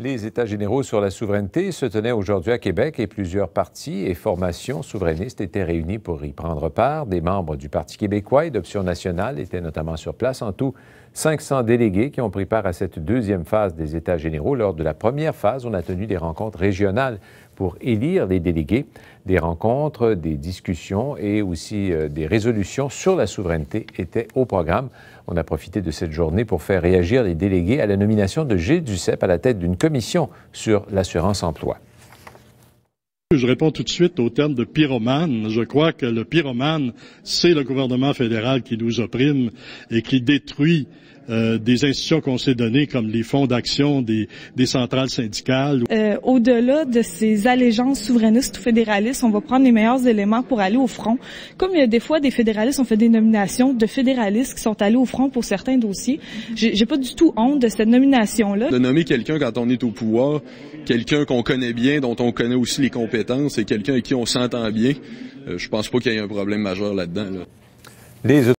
Les États généraux sur la souveraineté se tenaient aujourd'hui à Québec et plusieurs partis et formations souverainistes étaient réunis pour y prendre part. Des membres du Parti québécois et d'Option nationale étaient notamment sur place. En tout, 500 délégués qui ont pris part à cette deuxième phase des États généraux. Lors de la première phase, on a tenu des rencontres régionales pour élire les délégués, des rencontres, des discussions et aussi euh, des résolutions sur la souveraineté étaient au programme. On a profité de cette journée pour faire réagir les délégués à la nomination de Gilles Duceppe à la tête d'une commission sur l'assurance emploi. Je réponds tout de suite au terme de pyromane. Je crois que le pyromane, c'est le gouvernement fédéral qui nous opprime et qui détruit euh, des institutions qu'on s'est données, comme les fonds d'action des, centrales syndicales. Euh, Au-delà de ces allégeances souverainistes ou fédéralistes, on va prendre les meilleurs éléments pour aller au front. Comme il y a des fois des fédéralistes ont fait des nominations de fédéralistes qui sont allés au front pour certains dossiers, j'ai pas du tout honte de cette nomination-là. De nommer quelqu'un quand on est au pouvoir, quelqu'un qu'on connaît bien, dont on connaît aussi les compétences et quelqu'un avec qui on s'entend bien, euh, je pense pas qu'il y ait un problème majeur là-dedans. Là.